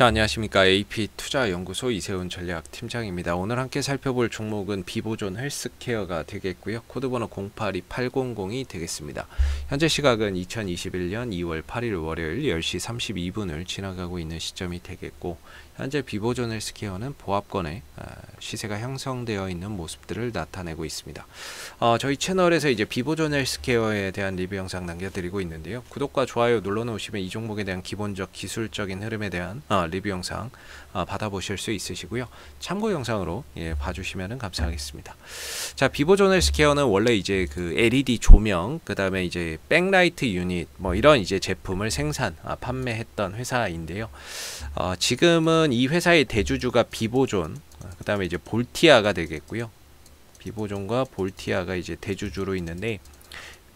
자, 안녕하십니까. AP투자연구소 이세훈 전략팀장입니다. 오늘 함께 살펴볼 종목은 비보존 헬스케어가 되겠고요. 코드번호 082800이 되겠습니다. 현재 시각은 2021년 2월 8일 월요일 10시 32분을 지나가고 있는 시점이 되겠고 현재 비보존을 스케어는 보합권에 아, 시세가 형성되어 있는 모습들을 나타내고 있습니다. 어, 저희 채널에서 이제 비보존 헬스케어에 대한 리뷰 영상 남겨드리고 있는데요. 구독과 좋아요 눌러놓으시면 이 종목에 대한 기본적 기술적인 흐름에 대한 어, 리뷰 영상 어, 받아보실 수 있으시고요. 참고 영상으로 예, 봐주시면 감사하겠습니다. 자, 비보존 헬스케어는 원래 이제 그 LED 조명, 그 다음에 이제 백라이트 유닛 뭐 이런 이제 제품을 생산, 아, 판매했던 회사인데요. 어, 지금은 우선 이 회사의 대주주가 비보존, 그 다음에 이제 볼티아가 되겠고요. 비보존과 볼티아가 이제 대주주로 있는데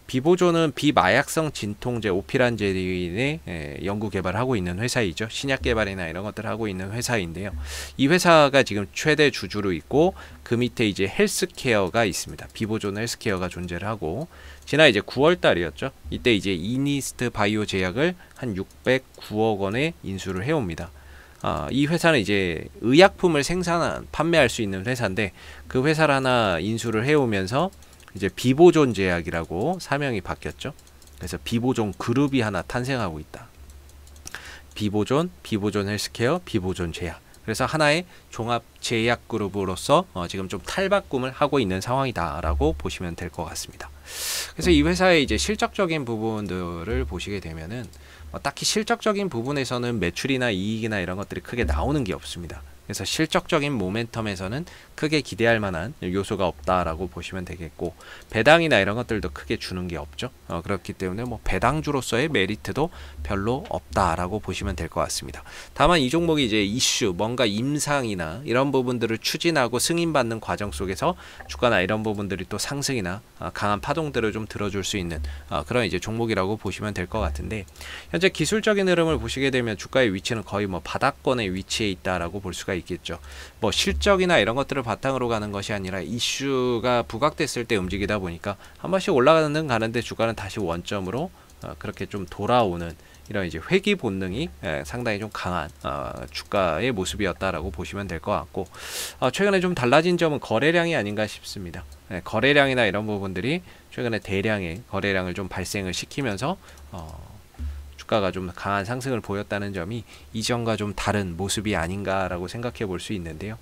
비보존은 비마약성 진통제 오피란제린의 예, 연구 개발하고 을 있는 회사이죠. 신약 개발이나 이런 것들 을 하고 있는 회사인데요. 이 회사가 지금 최대 주주로 있고 그 밑에 이제 헬스케어가 있습니다. 비보존 헬스케어가 존재를 하고 지난 이제 9월 달이었죠. 이때 이제 이니스트 바이오 제약을 한 609억 원에 인수를 해옵니다. 아, 이 회사는 이제 의약품을 생산 판매할 수 있는 회사인데 그 회사를 하나 인수를 해오면서 이제 비보존 제약이라고 사명이 바뀌었죠. 그래서 비보존 그룹이 하나 탄생하고 있다. 비보존, 비보존 헬스케어, 비보존 제약. 그래서 하나의 종합 제약 그룹으로서 어, 지금 좀 탈바꿈을 하고 있는 상황이다라고 보시면 될 것 같습니다. 그래서 이 음. 회사의 이제 실적적인 부분들을 보시게 되면은 뭐 딱히 실적적인 부분에서는 매출이나 이익이나 이런 것들이 크게 나오는 게 없습니다. 그래서 실적적인 모멘텀에서는 크게 기대할 만한 요소가 없다라고 보시면 되겠고 배당이나 이런 것들도 크게 주는 게 없죠. 어, 그렇기 때문에 뭐 배당주로서의 메리트도 별로 없다라고 보시면 될 것 같습니다. 다만 이 종목이 이제 이슈, 뭔가 임상이나 이런 부분들을 추진하고 승인받는 과정 속에서 주가나 이런 부분들이 또 상승이나 아, 강한 파동들을 좀 들어줄 수 있는 아, 그런 이제 종목이라고 보시면 될 것 같은데 현재 기술적인 흐름을 보시게 되면 주가의 위치는 거의 뭐 바닥권의 위치에 있다라고 볼 수가 있겠죠. 뭐 실적이나 이런 것들을 바탕으로 가는 것이 아니라 이슈가 부각됐을 때 움직이다 보니까 한 번씩 올라가는 가는데 주가는 다시 원점으로 어, 그렇게 좀 돌아오는 이런 이제 회기 본능이 예, 상당히 좀 강한 어, 주가의 모습이었다라고 보시면 될 것 같고 어, 최근에 좀 달라진 점은 거래량이 아닌가 싶습니다. 예, 거래량이나 이런 부분들이 최근에 대량의 거래량을 좀 발생을 시키면서 어, 주가가 좀 강한 상승을 보였다는 점이 이전과 좀 다른 모습이 아닌가라고 생각해 볼 수 있는데요.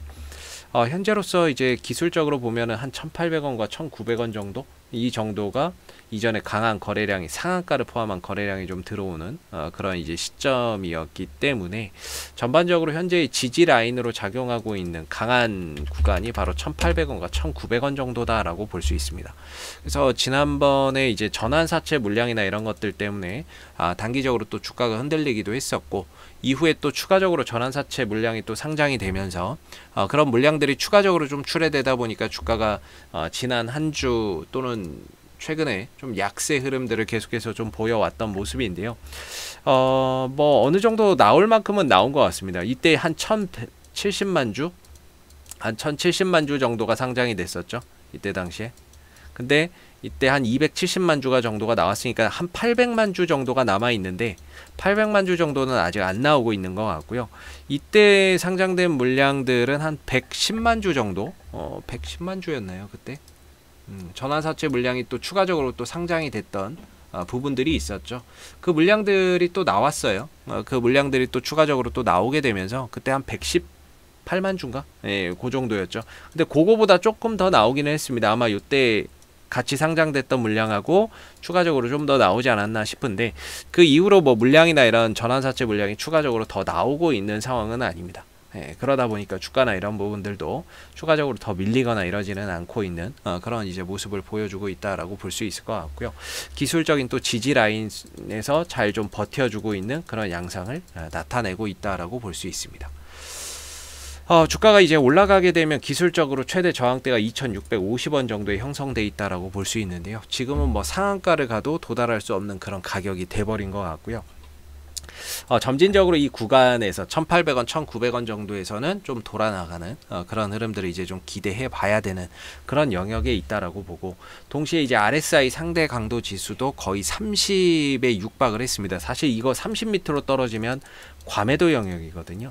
어, 현재로서 이제 기술적으로 보면은 한 1,800원과 1,900원 정도 이 정도가 이전에 강한 거래량이 상한가를 포함한 거래량이 좀 들어오는 어, 그런 이제 시점이었기 때문에 전반적으로 현재의 지지 라인으로 작용하고 있는 강한 구간이 바로 1,800원과 1,900원 정도다라고 볼 수 있습니다. 그래서 지난번에 이제 전환 사채 물량이나 이런 것들 때문에 아, 단기적으로 또 주가가 흔들리기도 했었고 이후에 또 추가적으로 전환 사채 물량이 또 상장이 되면서 어, 그런 물량들이 추가적으로 좀 출해되다 보니까 주가가 어, 지난 한 주 또는 최근에 좀 약세 흐름들을 계속해서 좀 보여왔던 모습인데요. 어, 뭐 어느 정도 나올 만큼은 나온 것 같습니다. 이때 한 1070만 주? 한 1070만 주 정도가 상장이 됐었죠. 이때 당시에. 근데 이때 한 270만 주가 정도가 나왔으니까 한 800만 주 정도가 남아 있는데 800만 주 정도는 아직 안 나오고 있는 것 같고요. 이때 상장된 물량들은 한 110만 주 정도, 어 110만 주였나요 그때? 음, 전환사채 물량이 또 추가적으로 또 상장이 됐던 어, 부분들이 있었죠. 그 물량들이 또 나왔어요. 어, 그 물량들이 또 추가적으로 또 나오게 되면서 그때 한 118만 주인가? 예, 그 정도였죠. 근데 그거보다 조금 더 나오기는 했습니다. 아마 이때 같이 상장됐던 물량하고 추가적으로 좀 더 나오지 않았나 싶은데 그 이후로 뭐 물량이나 이런 전환사채 물량이 추가적으로 더 나오고 있는 상황은 아닙니다. 예, 그러다 보니까 주가나 이런 부분들도 추가적으로 더 밀리거나 이러지는 않고 있는 어, 그런 이제 모습을 보여주고 있다라고 볼 수 있을 것 같고요. 기술적인 또 지지 라인에서 잘 좀 버텨주고 있는 그런 양상을 어, 나타내고 있다라고 볼 수 있습니다. 어, 주가가 이제 올라가게 되면 기술적으로 최대 저항대가 2650원 정도에 형성돼 있다라고 볼 수 있는데요. 지금은 뭐 상한가를 가도 도달할 수 없는 그런 가격이 돼버린 것 같고요. 어, 점진적으로 이 구간에서 1,800원, 1,900원 정도에서는 좀 돌아나가는 어, 그런 흐름들을 이제 좀 기대해 봐야 되는 그런 영역에 있다라고 보고 동시에 이제 RSI 상대 강도 지수도 거의 30에 육박을 했습니다. 사실 이거 30 밑으로 떨어지면 과매도 영역이거든요.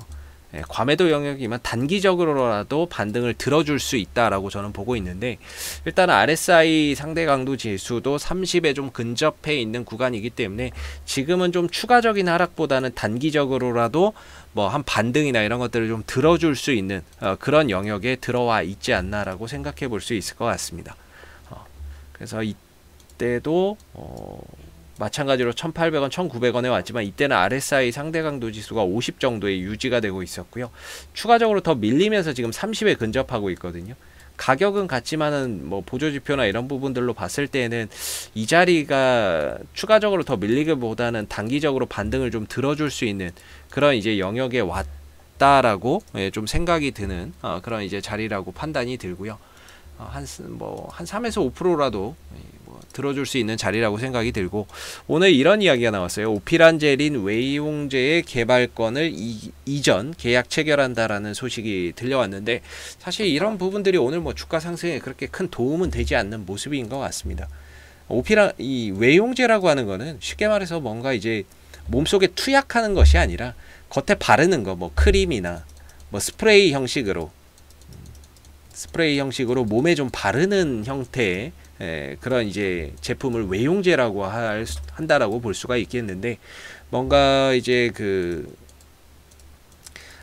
예, 과매도 영역이면 단기적으로라도 반등을 들어줄 수 있다라고 저는 보고 있는데 일단 RSI 상대 강도 지수도 30에 좀 근접해 있는 구간이기 때문에 지금은 좀 추가적인 하락보다는 단기적으로라도 뭐 한 반등이나 이런 것들을 좀 들어줄 수 있는 어, 그런 영역에 들어와 있지 않나라고 생각해 볼 수 있을 것 같습니다. 어, 그래서 이때도 어... 마찬가지로 1800원, 1900원에 왔지만 이때는 RSI 상대 강도 지수가 50 정도에 유지가 되고 있었고요. 추가적으로 더 밀리면서 지금 30에 근접하고 있거든요. 가격은 같지만은 뭐 보조 지표나 이런 부분들로 봤을 때는 이 자리가 추가적으로 더 밀리기보다는 단기적으로 반등을 좀 들어줄 수 있는 그런 이제 영역에 왔다라고 예, 좀 생각이 드는 어, 그런 이제 자리라고 판단이 들고요. 어, 한 뭐한 3에서 5%라도 들어줄 수 있는 자리라고 생각이 들고 오늘 이런 이야기가 나왔어요. 오피란젤인 웨이홍제의 개발권을 이, 이전 계약 체결한다라는 소식이 들려왔는데 사실 이런 부분들이 오늘 뭐 주가 상승에 그렇게 큰 도움은 되지 않는 모습인 것 같습니다. 오피란 이 웨이홍제라고 하는 거는 쉽게 말해서 뭔가 이제 몸속에 투약하는 것이 아니라 겉에 바르는 거 뭐 크림이나 뭐 스프레이 형식으로 음, 스프레이 형식으로 몸에 좀 바르는 형태의 에, 예, 그런 이제 제품을 외용제라고 할, 한다라고 볼 수가 있겠는데 뭔가 이제 그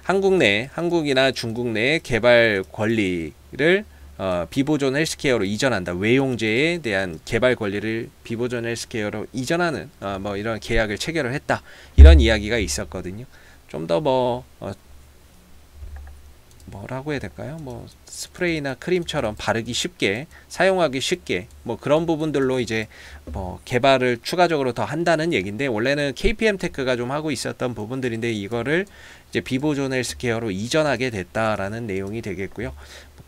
한국 내 한국이나 중국 내 개발 권리를 어, 비보존 헬스케어로 이전한다. 외용제에 대한 개발 권리를 비보존 헬스케어로 이전하는 어, 뭐 이런 계약을 체결을 했다. 이런 이야기가 있었거든요. 좀 더뭐 어, 뭐라고 해야 될까요? 뭐 스프레이나 크림처럼 바르기 쉽게 사용하기 쉽게 뭐 그런 부분들로 이제 뭐 개발을 추가적으로 더 한다는 얘긴데 원래는 KPM 테크가 좀 하고 있었던 부분들인데 이거를 이제 비보존 헬스케어로 이전하게 됐다라는 내용이 되겠고요.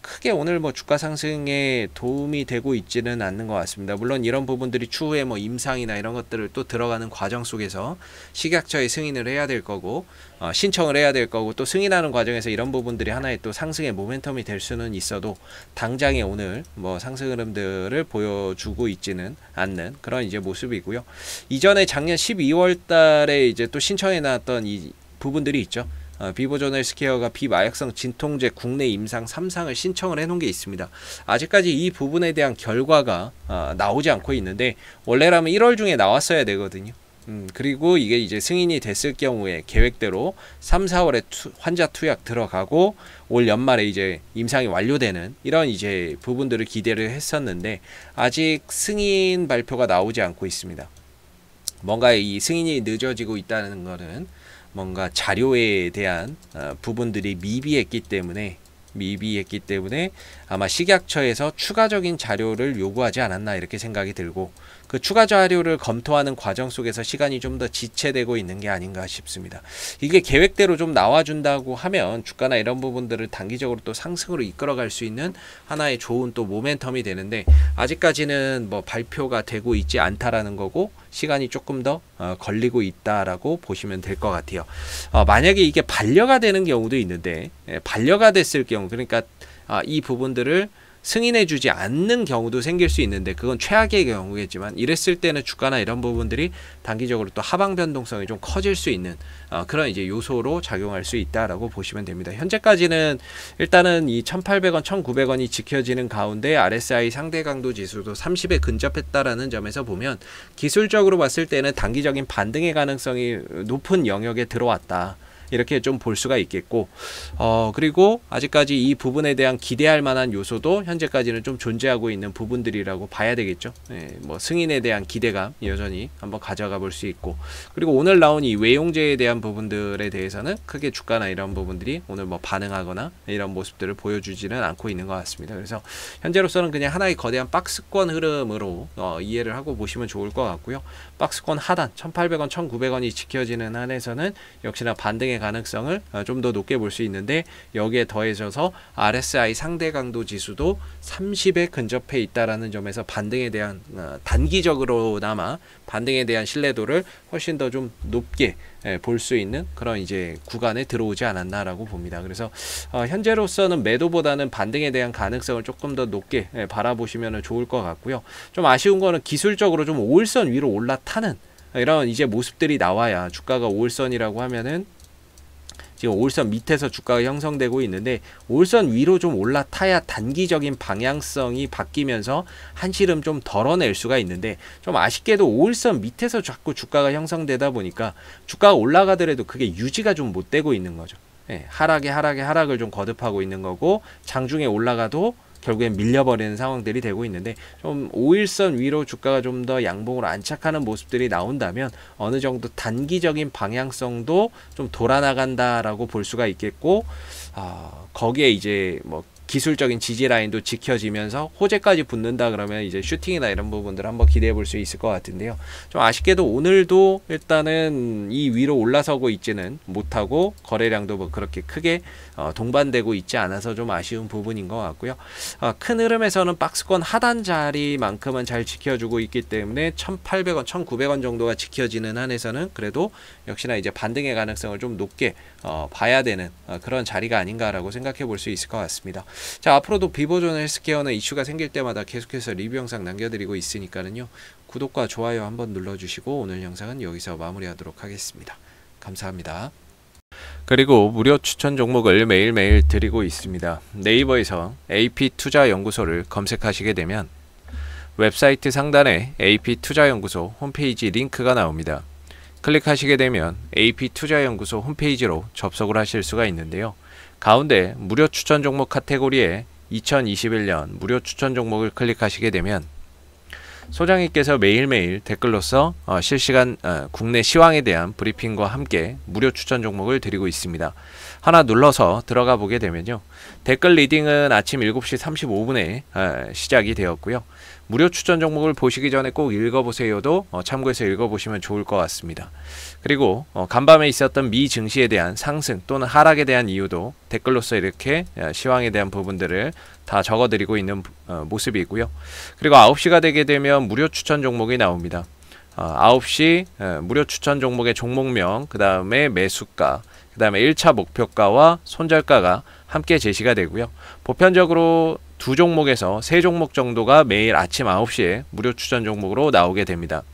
크게 오늘 뭐 주가 상승에 도움이 되고 있지는 않는 것 같습니다. 물론 이런 부분들이 추후에 뭐 임상이나 이런 것들을 또 들어가는 과정 속에서 식약처에 승인을 해야 될 거고 어, 신청을 해야 될 거고 또 승인하는 과정에서 이런 부분들이 하나의 또 상승의 모멘텀이 될 수는 있어도 당장에 오늘 뭐 상승 흐름들을 보여주고 있지는 않는 그런 이제 모습이고요. 이전에 작년 12월 달에 이제 또 신청해 놨던 이 부분들이 있죠. 어, 비보존을 스퀘어가 비마약성 진통제 국내 임상 3상을 신청을 해놓은 게 있습니다. 아직까지 이 부분에 대한 결과가 어, 나오지 않고 있는데 원래라면 1월 중에 나왔어야 되거든요. 음, 그리고 이게 이제 승인이 됐을 경우에 계획대로 3, 4월에 투, 환자 투약 들어가고 올 연말에 이제 임상이 완료되는 이런 이제 부분들을 기대를 했었는데 아직 승인 발표가 나오지 않고 있습니다. 뭔가 이 승인이 늦어지고 있다는 것은 뭔가 자료에 대한 어, 부분들이 미비했기 때문에 미비했기 때문에 아마 식약처에서 추가적인 자료를 요구하지 않았나 이렇게 생각이 들고 그 추가 자료를 검토하는 과정 속에서 시간이 좀 더 지체되고 있는 게 아닌가 싶습니다. 이게 계획대로 좀 나와준다고 하면 주가나 이런 부분들을 단기적으로 또 상승으로 이끌어갈 수 있는 하나의 좋은 또 모멘텀이 되는데 아직까지는 뭐 발표가 되고 있지 않다라는 거고 시간이 조금 더 어, 걸리고 있다라고 보시면 될 것 같아요. 어, 만약에 이게 반려가 되는 경우도 있는데 예, 반려가 됐을 경우 그러니까 아, 이 부분들을 승인해주지 않는 경우도 생길 수 있는데 그건 최악의 경우겠지만 이랬을 때는 주가나 이런 부분들이 단기적으로 또 하방 변동성이 좀 커질 수 있는 어, 그런 이제 요소로 작용할 수 있다라고 보시면 됩니다. 현재까지는 일단은 이 1,800원, 1,900원이 지켜지는 가운데 RSI 상대 강도 지수도 30에 근접했다라는 점에서 보면 기술적으로 봤을 때는 단기적인 반등의 가능성이 높은 영역에 들어왔다. 이렇게 좀 볼 수가 있겠고 어 그리고 아직까지 이 부분에 대한 기대할 만한 요소도 현재까지는 좀 존재하고 있는 부분들이라고 봐야 되겠죠. 예, 뭐 승인에 대한 기대감 여전히 한번 가져가 볼 수 있고 그리고 오늘 나온 이 외용제에 대한 부분들에 대해서는 크게 주가나 이런 부분들이 오늘 뭐 반응하거나 이런 모습들을 보여주지는 않고 있는 것 같습니다. 그래서 현재로서는 그냥 하나의 거대한 박스권 흐름으로 어, 이해를 하고 보시면 좋을 것 같고요. 박스권 하단 1,800원, 1,900원이 지켜지는 한에서는 역시나 반등에 가능성을 어, 좀더 높게 볼 수 있는데 여기에 더해져서 RSI 상대 강도 지수도 30에 근접해 있다라는 점에서 반등에 대한 어, 단기적으로나마 반등에 대한 신뢰도를 훨씬 더 좀 높게 예, 볼수 있는 그런 이제 구간에 들어오지 않았나라고 봅니다. 그래서 어, 현재로서는 매도보다는 반등에 대한 가능성을 조금 더 높게 예, 바라보시면 좋을 것 같고요. 좀 아쉬운 거는 기술적으로 좀 5일선 위로 올라타는 이런 이제 모습들이 나와야 주가가 5일선이라고 하면은 지금 올선 밑에서 주가가 형성되고 있는데 올선 위로 좀 올라타야 단기적인 방향성이 바뀌면서 한시름 좀 덜어낼 수가 있는데 좀 아쉽게도 올선 밑에서 자꾸 주가가 형성되다 보니까 주가가 올라가더라도 그게 유지가 좀 못 되고 있는 거죠. 예, 하락에 하락에 하락을 좀 거듭하고 있는 거고 장중에 올라가도 결국에 밀려버리는 상황들이 되고 있는데 좀 5일선 위로 주가가 좀 더 양봉으로 안착하는 모습들이 나온다면 어느 정도 단기적인 방향성도 좀 돌아나간다라고 볼 수가 있겠고 어, 거기에 이제 뭐 기술적인 지지 라인도 지켜지면서 호재까지 붙는다 그러면 이제 슈팅이나 이런 부분들 한번 기대해 볼 수 있을 것 같은데요. 좀 아쉽게도 오늘도 일단은 이 위로 올라서고 있지는 못하고 거래량도 뭐 그렇게 크게 어, 동반되고 있지 않아서 좀 아쉬운 부분인 것 같고요. 어, 큰 흐름에서는 박스권 하단 자리만큼은 잘 지켜주고 있기 때문에 1,800원, 1,900원 정도가 지켜지는 한에서는 그래도 역시나 이제 반등의 가능성을 좀 높게 어, 봐야 되는 어, 그런 자리가 아닌가라고 생각해 볼 수 있을 것 같습니다. 자 앞으로도 비보존 헬스케어는 이슈가 생길 때마다 계속해서 리뷰 영상 남겨드리고 있으니까는요 구독과 좋아요 한번 눌러주시고 오늘 영상은 여기서 마무리하도록 하겠습니다 감사합니다 그리고 무료 추천 종목을 매일매일 드리고 있습니다 네이버에서 AP투자연구소를 검색하시게 되면 웹사이트 상단에 AP투자연구소 홈페이지 링크가 나옵니다 클릭하시게 되면 AP투자연구소 홈페이지로 접속을 하실 수가 있는데요 가운데 무료 추천 종목 카테고리에 2021년 무료 추천 종목을 클릭하시게 되면 소장님께서 매일매일 댓글로써 어, 실시간 어, 국내 시황에 대한 브리핑과 함께 무료 추천 종목을 드리고 있습니다. 하나 눌러서 들어가 보게 되면요. 댓글 리딩은 아침 7시 35분에 어, 시작이 되었고요. 무료 추천 종목을 보시기 전에 꼭 읽어보세요도 어, 참고해서 읽어보시면 좋을 것 같습니다. 그리고 어, 간밤에 있었던 미 증시에 대한 상승 또는 하락에 대한 이유도 댓글로써 이렇게 어, 시황에 대한 부분들을 다 적어드리고 있는 어, 모습이고요. 그리고 9시가 되게 되면 무료 추천 종목이 나옵니다. 어, 9시 어, 무료 추천 종목의 종목명, 그 다음에 매수가, 그 다음에 1차 목표가와 손절가가 함께 제시가 되고요. 보편적으로 두 종목에서 세 종목 정도가 매일 아침 9시에 무료 추천 종목으로 나오게 됩니다.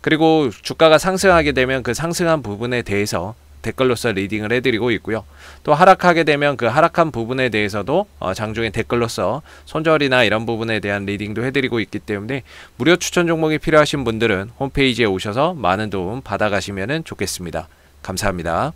그리고 주가가 상승하게 되면 그 상승한 부분에 대해서 댓글로써 리딩을 해드리고 있고요. 또 하락하게 되면 그 하락한 부분에 대해서도 어, 장중에 댓글로써 손절이나 이런 부분에 대한 리딩도 해드리고 있기 때문에 무료 추천 종목이 필요하신 분들은 홈페이지에 오셔서 많은 도움 받아가시면 좋겠습니다. 감사합니다.